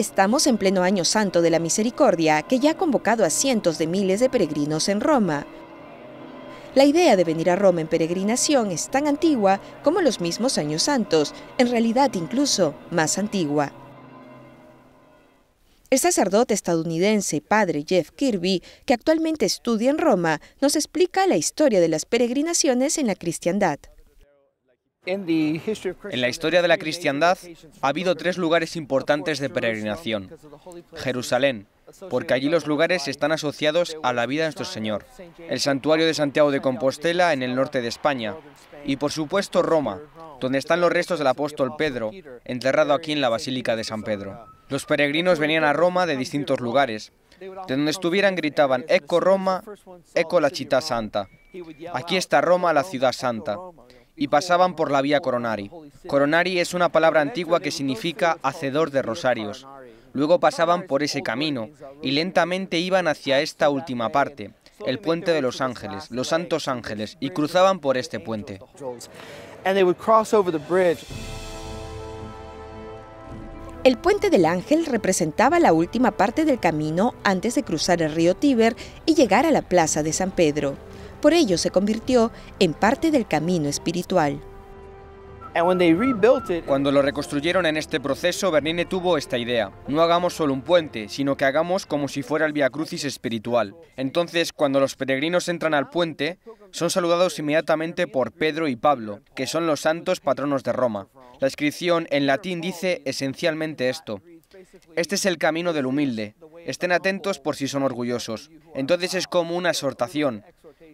Estamos en pleno Año Santo de la Misericordia, que ya ha convocado a cientos de miles de peregrinos en Roma. La idea de venir a Roma en peregrinación es tan antigua como los mismos años santos, en realidad incluso más antigua. El sacerdote estadounidense padre Jeff Kirby, que actualmente estudia en Roma, nos explica la historia de las peregrinaciones en la cristiandad. En la historia de la cristiandad ha habido tres lugares importantes de peregrinación. Jerusalén, porque allí los lugares están asociados a la vida de nuestro Señor. El santuario de Santiago de Compostela en el norte de España. Y por supuesto Roma, donde están los restos del apóstol Pedro, enterrado aquí en la Basílica de San Pedro. Los peregrinos venían a Roma de distintos lugares. De donde estuvieran gritaban, Eco Roma, Eco la ciudad santa. Aquí está Roma, la ciudad santa y pasaban por la vía Coronari. Coronari es una palabra antigua que significa hacedor de rosarios. Luego pasaban por ese camino y lentamente iban hacia esta última parte, el puente de los ángeles, los santos ángeles, y cruzaban por este puente. El puente del ángel representaba la última parte del camino antes de cruzar el río Tíber y llegar a la plaza de San Pedro. Por ello se convirtió en parte del camino espiritual. Cuando lo reconstruyeron en este proceso, Bernini tuvo esta idea. No hagamos solo un puente, sino que hagamos como si fuera el Via Crucis espiritual. Entonces, cuando los peregrinos entran al puente, son saludados inmediatamente por Pedro y Pablo, que son los santos patronos de Roma. La inscripción en latín dice esencialmente esto. Este es el camino del humilde. Estén atentos por si son orgullosos. Entonces es como una exhortación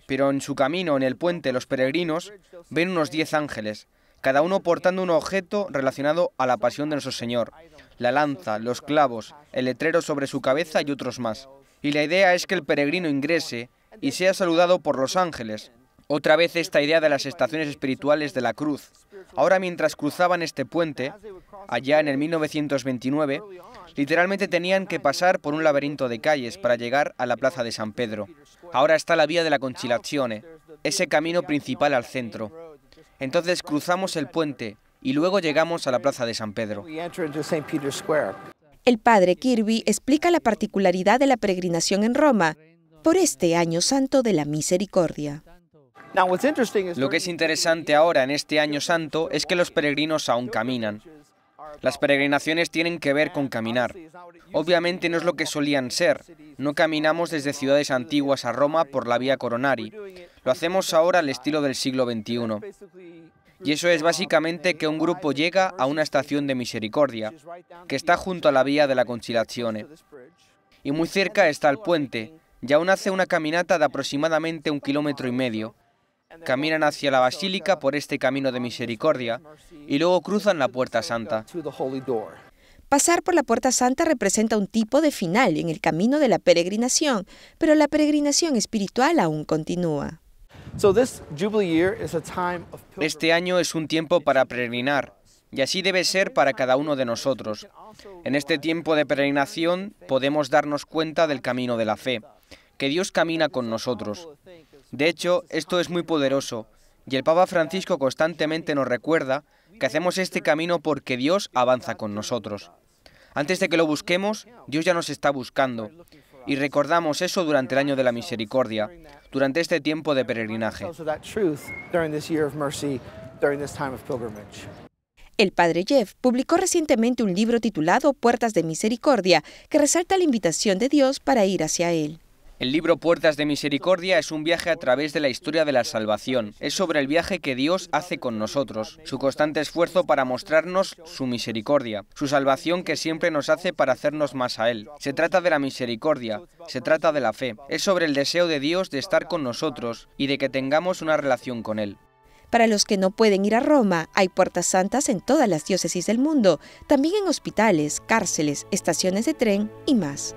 pero en su camino en el puente los peregrinos ven unos diez ángeles, cada uno portando un objeto relacionado a la pasión de nuestro Señor, la lanza, los clavos, el letrero sobre su cabeza y otros más. Y la idea es que el peregrino ingrese y sea saludado por los ángeles, otra vez esta idea de las estaciones espirituales de la cruz. Ahora mientras cruzaban este puente, allá en el 1929, literalmente tenían que pasar por un laberinto de calles para llegar a la plaza de San Pedro. Ahora está la vía de la Conchilazione, ¿eh? ese camino principal al centro. Entonces cruzamos el puente y luego llegamos a la plaza de San Pedro. El padre Kirby explica la particularidad de la peregrinación en Roma por este año santo de la misericordia. Lo que es interesante ahora en este año santo es que los peregrinos aún caminan. Las peregrinaciones tienen que ver con caminar. Obviamente no es lo que solían ser. No caminamos desde ciudades antiguas a Roma por la vía Coronari. Lo hacemos ahora al estilo del siglo XXI. Y eso es básicamente que un grupo llega a una estación de misericordia, que está junto a la vía de la Conciliazione. Y muy cerca está el puente, y aún hace una caminata de aproximadamente un kilómetro y medio caminan hacia la basílica por este camino de misericordia y luego cruzan la puerta santa. Pasar por la Puerta Santa representa un tipo de final en el camino de la peregrinación, pero la peregrinación espiritual aún continúa. Este año es un tiempo para peregrinar, y así debe ser para cada uno de nosotros. En este tiempo de peregrinación podemos darnos cuenta del camino de la fe, que Dios camina con nosotros. De hecho, esto es muy poderoso y el Papa Francisco constantemente nos recuerda que hacemos este camino porque Dios avanza con nosotros. Antes de que lo busquemos, Dios ya nos está buscando y recordamos eso durante el año de la misericordia, durante este tiempo de peregrinaje. El padre Jeff publicó recientemente un libro titulado Puertas de Misericordia, que resalta la invitación de Dios para ir hacia Él. El libro Puertas de Misericordia es un viaje a través de la historia de la salvación. Es sobre el viaje que Dios hace con nosotros, su constante esfuerzo para mostrarnos su misericordia, su salvación que siempre nos hace para hacernos más a Él. Se trata de la misericordia, se trata de la fe. Es sobre el deseo de Dios de estar con nosotros y de que tengamos una relación con Él. Para los que no pueden ir a Roma, hay puertas santas en todas las diócesis del mundo, también en hospitales, cárceles, estaciones de tren y más.